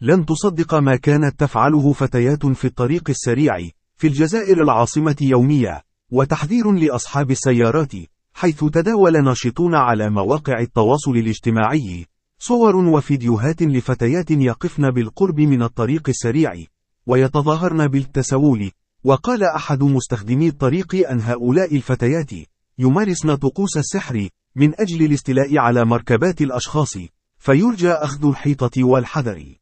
لن تصدق ما كانت تفعله فتيات في الطريق السريع في الجزائر العاصمة يوميا وتحذير لأصحاب السيارات حيث تداول ناشطون على مواقع التواصل الاجتماعي صور وفيديوهات لفتيات يقفن بالقرب من الطريق السريع ويتظاهرن بالتسول وقال أحد مستخدمي الطريق أن هؤلاء الفتيات يمارسن طقوس السحر من أجل الاستيلاء على مركبات الأشخاص فيرجى أخذ الحيطة والحذر